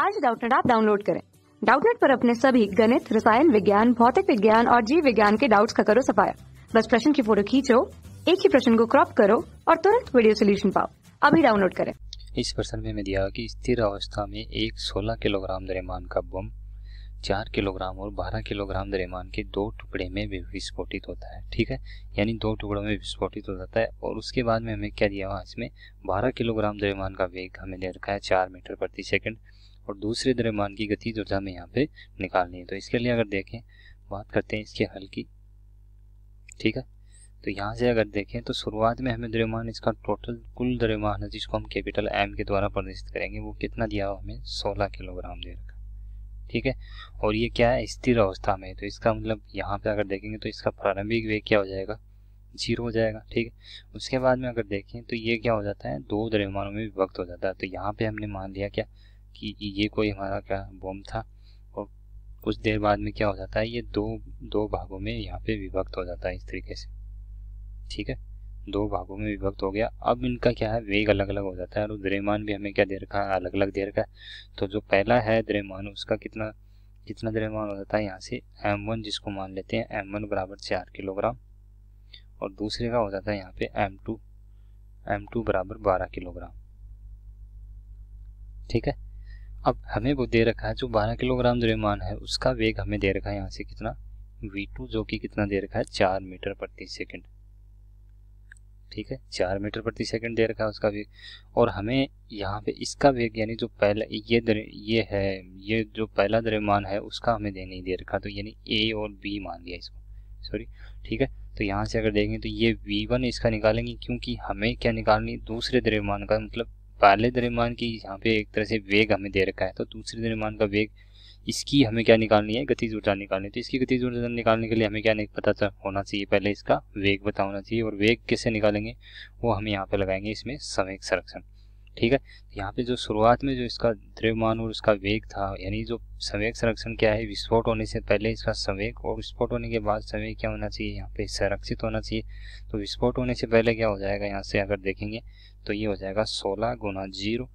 आज डाउटनेट आप डाउनलोड करें डाउटनेट पर अपने सभी गणित रसायन विज्ञान भौतिक विज्ञान और जीव विज्ञान के डाउट्स का करो सफाया बस प्रश्न की फोटो खींचो एक ही प्रश्न को क्रॉप करो और तुरंत वीडियो सोल्यूशन पाओ अभी डाउनलोड करें इस प्रश्न में दिया कि स्थिर अवस्था में एक 16 किलोग्राम द्रव्यमान का बम 4 किलोग्राम और 12 किलोग्राम द्रव्यमान के दो टुकड़े में विस्फोटित होता है ठीक है यानी दो टुकड़ों में विस्फोटित हो जाता है और उसके बाद में हमें क्या दिया हुआ इसमें 12 किलोग्राम द्रव्यमान का वेग हमें दे रखा है 4 मीटर प्रति सेकंड और दूसरे द्रव्यमान की गति जो हमें यहाँ पे निकालनी है तो इसके लिए अगर देखें बात करते हैं इसके हल की ठीक है तो यहाँ से अगर देखें तो शुरुआत में हमें द्रव्यमान इसका टोटल कुल द्रव्यमान है जिसको हम कैपिटल एम के द्वारा प्रदर्शित करेंगे वो कितना दिया हुआ हमें सोलह किलोग्राम दे रखा ठीक है और ये क्या है स्थिर अवस्था में तो इसका मतलब यहाँ पे अगर देखेंगे तो इसका प्रारंभिक वेग क्या हो जाएगा जीरो हो जाएगा ठीक है उसके बाद में अगर देखें तो ये क्या हो जाता है दो द्रव्यमानों में विभक्त हो जाता है तो यहाँ पे हमने मान लिया क्या कि ये कोई हमारा क्या बम था और कुछ देर बाद में क्या हो जाता है ये दो दो भागों में यहाँ पे विभक्त हो जाता है इस तरीके से ठीक है दो भागों में विभक्त हो गया अब इनका क्या है वेग अलग अलग हो जाता है और द्रेमान भी हमें क्या दे रखा है अलग अलग दे रखा है तो जो पहला है द्रेमान उसका कितना कितना द्रेमान हो जाता है यहाँ से एम वन जिसको मान लेते हैं एम वन बराबर चार किलोग्राम और दूसरे का हो जाता है यहाँ पे एम टू एम टू बराबर बारह किलोग्राम ठीक है अब हमें वो दे रखा है जो 12 किलोग्राम द्रव्यमान है उसका वेग हमें दे रखा है यहाँ से कितना v2 जो कि कितना दे रखा है चार मीटर प्रति सेकंड ठीक है चार मीटर प्रति सेकंड दे रखा है उसका वेग और हमें यहाँ पे इसका वेग यानी जो पहला ये दर, ये है ये जो पहला द्रव्यमान है उसका हमें दे नहीं दे रखा तो यानी ए और बी मान लिया इसको सॉरी ठीक है तो यहाँ से अगर देखें तो ये वी वन इसका निकालेंगे क्योंकि हमें क्या निकालनी दूसरे द्रव्यमान का मतलब पहले द्रव्यमान की यहाँ पे एक तरह से वेग हमें दे रखा है तो दूसरे द्रव्यमान का वेग इसकी हमें क्या निकालनी है गतिज ऊर्जा निकालनी है तो इसकी गतिज ऊर्जा निकालने के लिए हमें क्या नहीं पता होना चाहिए पहले इसका वेग पता होना चाहिए और वेग कैसे निकालेंगे वो हम यहाँ पे लगाएंगे इसमें समय संरक्षण ठीक है यहाँ पे जो शुरुआत में जो इसका द्रव्यमान और इसका वेग था यानी जो संवेग संरक्षण क्या है विस्फोट होने से पहले इसका संवेग और विस्फोट होने के बाद संवेग क्या होना चाहिए यहाँ पे संरक्षित होना चाहिए तो विस्फोट होने से पहले क्या हो जाएगा यहाँ से अगर देखेंगे तो ये हो जाएगा सोलह गुना जीरो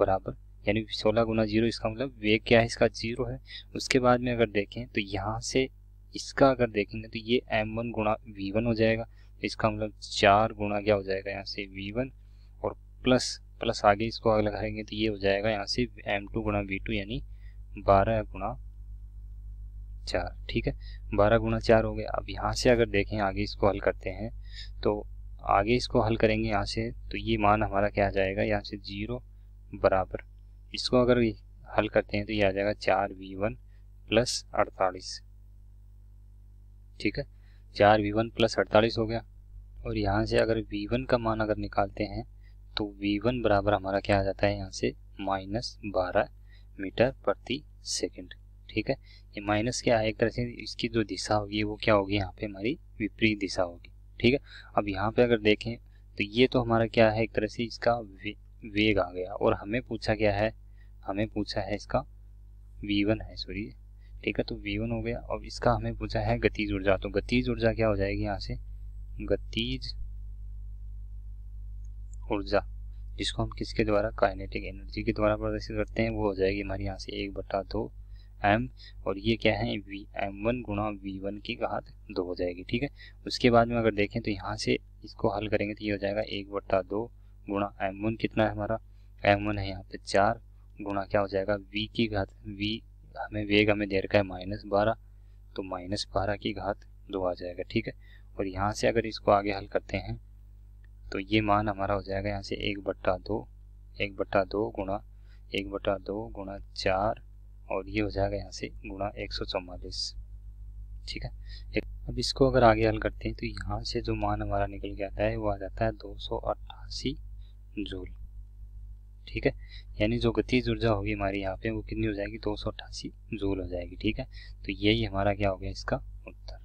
बराबर यानी सोलह गुना जीरो इसका मतलब वेग क्या है इसका जीरो है उसके बाद में अगर देखें तो यहाँ से इसका अगर देखेंगे तो ये एम वन गुणा वी वन हो जाएगा इसका मतलब चार गुणा क्या हो जाएगा यहाँ से वी वन प्लस प्लस आगे इसको आगे लगाएंगे तो ये हो जाएगा यहाँ से एम टू गुणा बी टू यानी बारह गुणा चार ठीक है बारह गुणा चार हो गया अब यहाँ से अगर देखें आगे इसको हल करते हैं तो आगे इसको हल करेंगे यहाँ से तो ये मान हमारा क्या आ जाएगा यहाँ से जीरो बराबर इसको अगर हल करते हैं तो ये आ जाएगा चार वी वन प्लस अड़तालीस ठीक है चार वी वन प्लस अड़तालीस हो गया और यहाँ से अगर वी वन का मान अगर निकालते हैं तो v1 बराबर हमारा क्या आ जाता है यहाँ से माइनस बारह मीटर प्रति सेकंड ठीक है ये माइनस क्या है एक तरह से इसकी जो दिशा होगी वो क्या होगी यहाँ पे हमारी विपरीत दिशा होगी ठीक है अब यहाँ पे अगर देखें तो ये तो हमारा क्या है एक तरह से इसका वे, वेग आ गया और हमें पूछा क्या है हमें पूछा है इसका वी है सॉरी ठीक है तो वी हो गया अब इसका हमें पूछा है गतिज ऊर्जा तो गतिज ऊर्जा क्या हो जाएगी यहाँ से गतिज ऊर्जा जिसको हम किसके द्वारा काइनेटिक एनर्जी के द्वारा प्रदर्शित करते हैं वो हो जाएगी हमारे यहाँ से एक बटा दो एम और ये क्या है वी एम वन गुणा वी वन की घात दो हो जाएगी ठीक है उसके बाद में अगर देखें तो यहाँ से इसको हल करेंगे तो ये हो जाएगा एक बट्टा दो गुणा एम वन कितना है हमारा एम वन है यहाँ पे चार गुणा क्या हो जाएगा वी की घात वी हमें वेग हमें दे रखा है माइनस बारह तो माइनस बारह की घात दो आ जाएगा ठीक है और यहाँ से अगर इसको आगे हल करते हैं तो ये मान हमारा हो जाएगा यहाँ से एक बट्टा दो एक बट्टा दो गुणा एक बट्टा दो गुणा चार और ये हो जाएगा यहाँ से गुणा एक सौ चौवालीस ठीक है अब इसको अगर आगे हल करते हैं तो यहाँ से जो मान हमारा निकल के आता है वो आ जाता है दो सौ अट्ठासी जूल ठीक है यानी जो गतिज ऊर्जा होगी हमारी यहाँ पे वो कितनी हो जाएगी दो सौ अट्ठासी जूल हो जाएगी ठीक है तो यही हमारा क्या हो गया इसका उत्तर